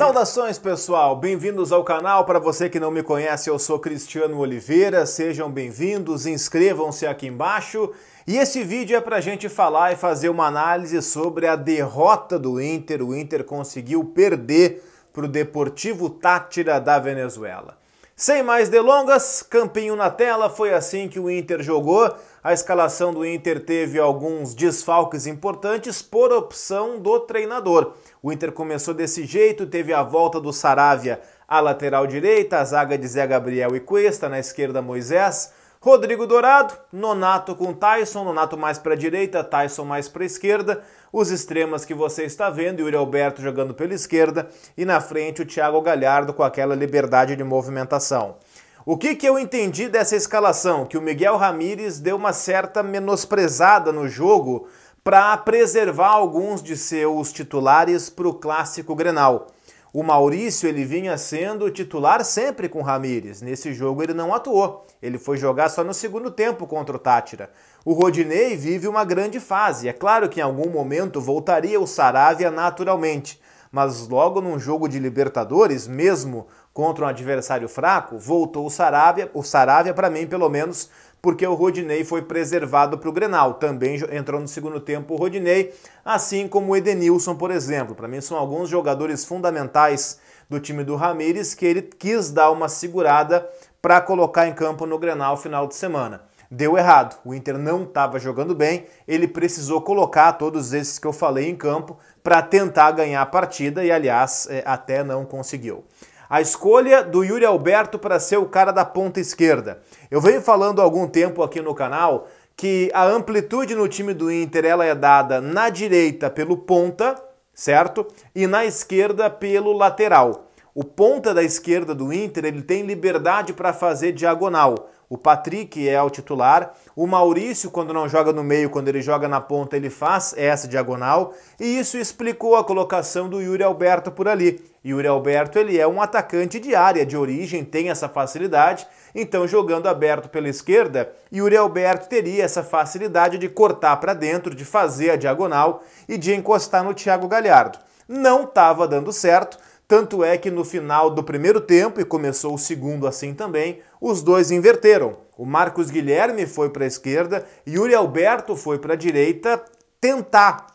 Saudações pessoal, bem-vindos ao canal. Para você que não me conhece, eu sou Cristiano Oliveira. Sejam bem-vindos, inscrevam-se aqui embaixo. E esse vídeo é para a gente falar e fazer uma análise sobre a derrota do Inter. O Inter conseguiu perder para o Deportivo Tátira da Venezuela. Sem mais delongas, campinho na tela, foi assim que o Inter jogou. A escalação do Inter teve alguns desfalques importantes por opção do treinador. O Inter começou desse jeito, teve a volta do Saravia à lateral direita, a zaga de Zé Gabriel e Cuesta, na esquerda Moisés, Rodrigo Dourado, Nonato com Tyson, Nonato mais para a direita, Tyson mais para a esquerda. Os extremas que você está vendo, Yuri Alberto jogando pela esquerda e na frente o Thiago Galhardo com aquela liberdade de movimentação. O que, que eu entendi dessa escalação? Que o Miguel Ramírez deu uma certa menosprezada no jogo para preservar alguns de seus titulares para o clássico Grenal. O Maurício ele vinha sendo titular sempre com o Ramires. Nesse jogo ele não atuou. Ele foi jogar só no segundo tempo contra o Tátira. O Rodinei vive uma grande fase. É claro que em algum momento voltaria o Saravia naturalmente mas logo num jogo de Libertadores, mesmo contra um adversário fraco, voltou o Saravia, o Saravia para mim pelo menos, porque o Rodinei foi preservado para o Grenal. Também entrou no segundo tempo o Rodinei, assim como o Edenilson, por exemplo. Para mim são alguns jogadores fundamentais do time do Ramires que ele quis dar uma segurada para colocar em campo no Grenal final de semana deu errado. O Inter não estava jogando bem, ele precisou colocar todos esses que eu falei em campo para tentar ganhar a partida e, aliás, é, até não conseguiu. A escolha do Yuri Alberto para ser o cara da ponta esquerda. Eu venho falando há algum tempo aqui no canal que a amplitude no time do Inter ela é dada na direita pelo ponta, certo? E na esquerda pelo lateral. O ponta da esquerda do Inter ele tem liberdade para fazer diagonal, o Patrick é o titular. O Maurício, quando não joga no meio, quando ele joga na ponta, ele faz essa diagonal. E isso explicou a colocação do Yuri Alberto por ali. Yuri Alberto ele é um atacante de área de origem, tem essa facilidade. Então, jogando aberto pela esquerda, Yuri Alberto teria essa facilidade de cortar para dentro, de fazer a diagonal e de encostar no Thiago Galhardo. Não estava dando certo tanto é que no final do primeiro tempo, e começou o segundo assim também, os dois inverteram. O Marcos Guilherme foi para a esquerda e Yuri Alberto foi para a direita tentar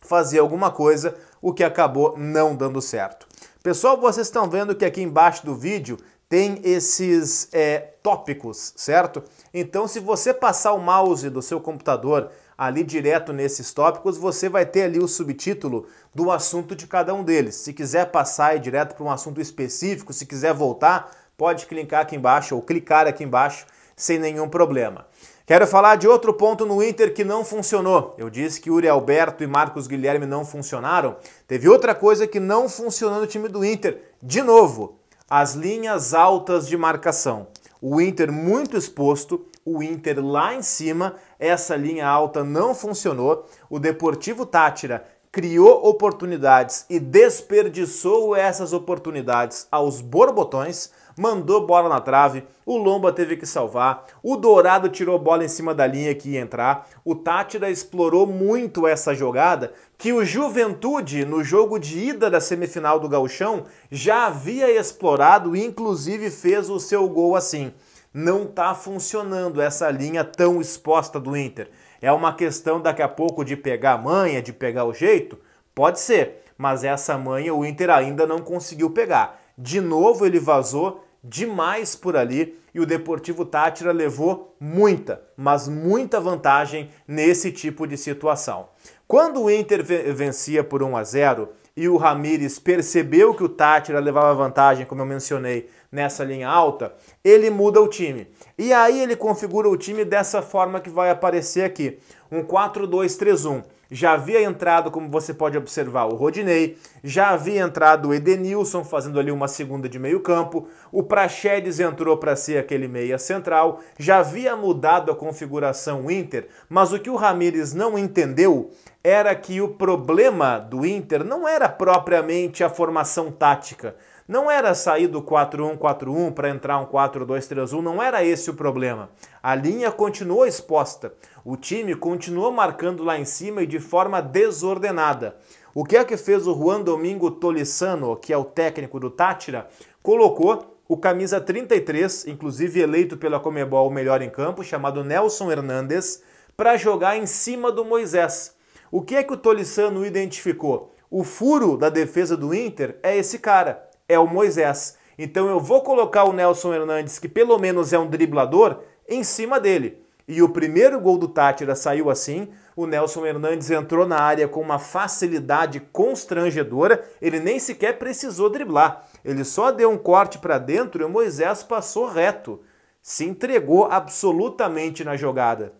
fazer alguma coisa, o que acabou não dando certo. Pessoal, vocês estão vendo que aqui embaixo do vídeo tem esses é, tópicos, certo? Então, se você passar o mouse do seu computador ali direto nesses tópicos, você vai ter ali o subtítulo do assunto de cada um deles. Se quiser passar aí direto para um assunto específico, se quiser voltar, pode clicar aqui embaixo ou clicar aqui embaixo sem nenhum problema. Quero falar de outro ponto no Inter que não funcionou. Eu disse que Uri Alberto e Marcos Guilherme não funcionaram. Teve outra coisa que não funcionou no time do Inter. De novo, as linhas altas de marcação. O Inter muito exposto, o Inter lá em cima, essa linha alta não funcionou. O Deportivo Tátira criou oportunidades e desperdiçou essas oportunidades aos borbotões, mandou bola na trave, o Lomba teve que salvar, o Dourado tirou bola em cima da linha que ia entrar, o Tátira explorou muito essa jogada que o Juventude, no jogo de ida da semifinal do Gauchão, já havia explorado e inclusive fez o seu gol assim não está funcionando essa linha tão exposta do Inter. É uma questão daqui a pouco de pegar a manha, de pegar o jeito? Pode ser, mas essa manha o Inter ainda não conseguiu pegar. De novo ele vazou demais por ali e o Deportivo Tátira levou muita, mas muita vantagem nesse tipo de situação. Quando o Inter vencia por 1 a 0, e o Ramires percebeu que o Tátira levava vantagem, como eu mencionei, nessa linha alta, ele muda o time. E aí ele configura o time dessa forma que vai aparecer aqui, um 4-2-3-1. Já havia entrado, como você pode observar, o Rodinei, já havia entrado o Edenilson fazendo ali uma segunda de meio campo, o Praxedes entrou para ser aquele meia central, já havia mudado a configuração Inter, mas o que o Ramires não entendeu era que o problema do Inter não era propriamente a formação tática, não era sair do 4-1-4-1 para entrar um 4-2-3-1, não era esse o problema. A linha continuou exposta, o time continuou marcando lá em cima e de forma desordenada. O que é que fez o Juan Domingo Tolissano, que é o técnico do Tátira? Colocou o camisa 33, inclusive eleito pela Comebol o melhor em campo, chamado Nelson Hernandes, para jogar em cima do Moisés. O que é que o Tolissano identificou? O furo da defesa do Inter é esse cara é o Moisés. Então eu vou colocar o Nelson Hernandes, que pelo menos é um driblador, em cima dele. E o primeiro gol do Tátira saiu assim. O Nelson Hernandes entrou na área com uma facilidade constrangedora. Ele nem sequer precisou driblar. Ele só deu um corte para dentro e o Moisés passou reto. Se entregou absolutamente na jogada.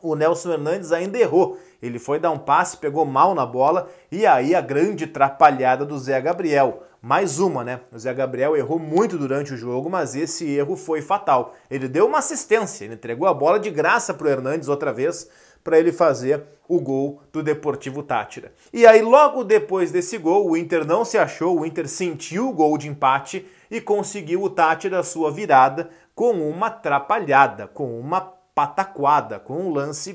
O Nelson Hernandes ainda errou. Ele foi dar um passe, pegou mal na bola e aí a grande trapalhada do Zé Gabriel. Mais uma, né? O Zé Gabriel errou muito durante o jogo, mas esse erro foi fatal. Ele deu uma assistência, ele entregou a bola de graça para o Hernandes outra vez para ele fazer o gol do Deportivo Tátira. E aí, logo depois desse gol, o Inter não se achou, o Inter sentiu o gol de empate e conseguiu o Tátira a sua virada com uma atrapalhada, com uma pataquada, com um lance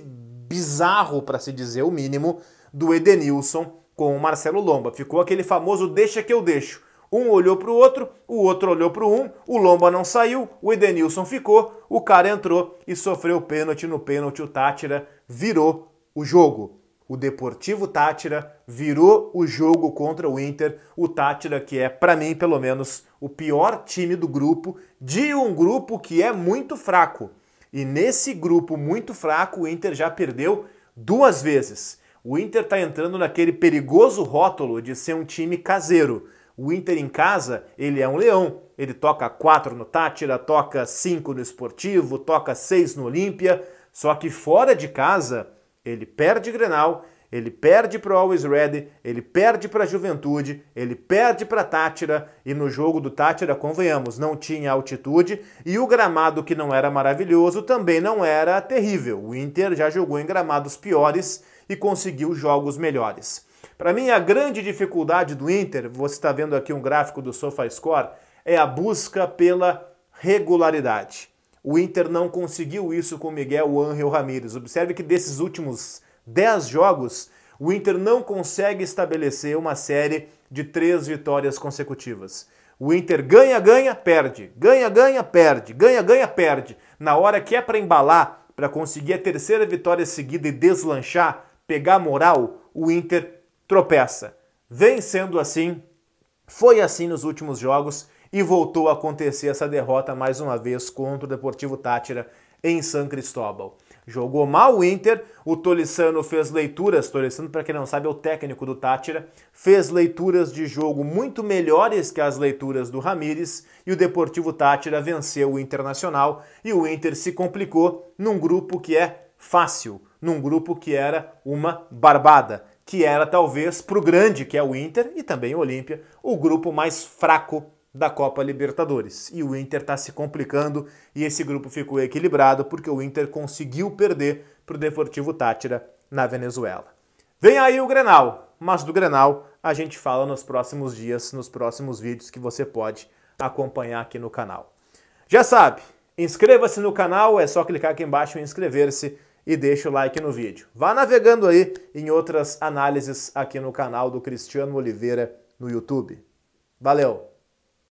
bizarro, para se dizer o mínimo, do Edenilson com o Marcelo Lomba. Ficou aquele famoso deixa que eu deixo. Um olhou para o outro, o outro olhou para o um, o Lomba não saiu, o Edenilson ficou, o cara entrou e sofreu pênalti. No pênalti, o Tátira virou o jogo. O Deportivo Tátira virou o jogo contra o Inter. O Tátira, que é, para mim, pelo menos, o pior time do grupo, de um grupo que é muito fraco. E nesse grupo muito fraco, o Inter já perdeu duas vezes. O Inter está entrando naquele perigoso rótulo de ser um time caseiro. O Inter em casa, ele é um leão. Ele toca 4 no Tátira, toca 5 no Esportivo, toca 6 no Olímpia. Só que fora de casa, ele perde Grenal, ele perde para o Always Ready, ele perde para a Juventude, ele perde para Tátira e no jogo do Tátira, convenhamos, não tinha altitude e o gramado que não era maravilhoso também não era terrível. O Inter já jogou em gramados piores e conseguiu jogos melhores. Para mim, a grande dificuldade do Inter, você está vendo aqui um gráfico do SofaScore, é a busca pela regularidade. O Inter não conseguiu isso com Miguel Ángel Ramírez. Observe que desses últimos 10 jogos, o Inter não consegue estabelecer uma série de três vitórias consecutivas. O Inter ganha, ganha, perde. Ganha, ganha, perde. Ganha, ganha, perde. Na hora que é para embalar, para conseguir a terceira vitória seguida e deslanchar, pegar moral, o Inter tropeça. Vem sendo assim, foi assim nos últimos jogos e voltou a acontecer essa derrota mais uma vez contra o Deportivo Tátira em São Cristóbal. Jogou mal o Inter, o Tolissano fez leituras, Tolissano, para quem não sabe, é o técnico do Tátira, fez leituras de jogo muito melhores que as leituras do Ramires e o Deportivo Tátira venceu o Internacional e o Inter se complicou num grupo que é fácil, num grupo que era uma barbada, que era talvez para o grande, que é o Inter, e também o Olímpia, o grupo mais fraco da Copa Libertadores. E o Inter está se complicando e esse grupo ficou equilibrado porque o Inter conseguiu perder para o Deportivo Tátira na Venezuela. Vem aí o Grenal, mas do Grenal a gente fala nos próximos dias, nos próximos vídeos que você pode acompanhar aqui no canal. Já sabe, inscreva-se no canal, é só clicar aqui embaixo em inscrever-se e deixa o like no vídeo. Vá navegando aí em outras análises aqui no canal do Cristiano Oliveira no YouTube. Valeu!